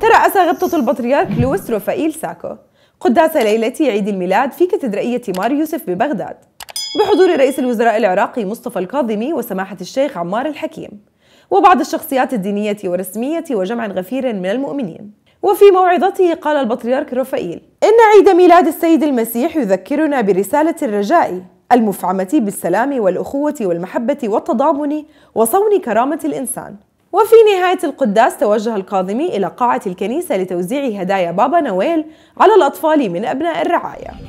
ترأس غبطة البطريرك لويس رفائيل ساكو قداس ليلة عيد الميلاد في كاتدرائية مار يوسف ببغداد بحضور رئيس الوزراء العراقي مصطفى الكاظمي وسماحة الشيخ عمار الحكيم وبعض الشخصيات الدينية والرسمية وجمع غفير من المؤمنين وفي موعظته قال البطريرك رفائيل إن عيد ميلاد السيد المسيح يذكرنا برسالة الرجاء المفعمة بالسلام والأخوة والمحبة والتضامن وصون كرامة الإنسان وفي نهاية القداس توجه القاضمي إلى قاعة الكنيسة لتوزيع هدايا بابا نويل على الأطفال من أبناء الرعاية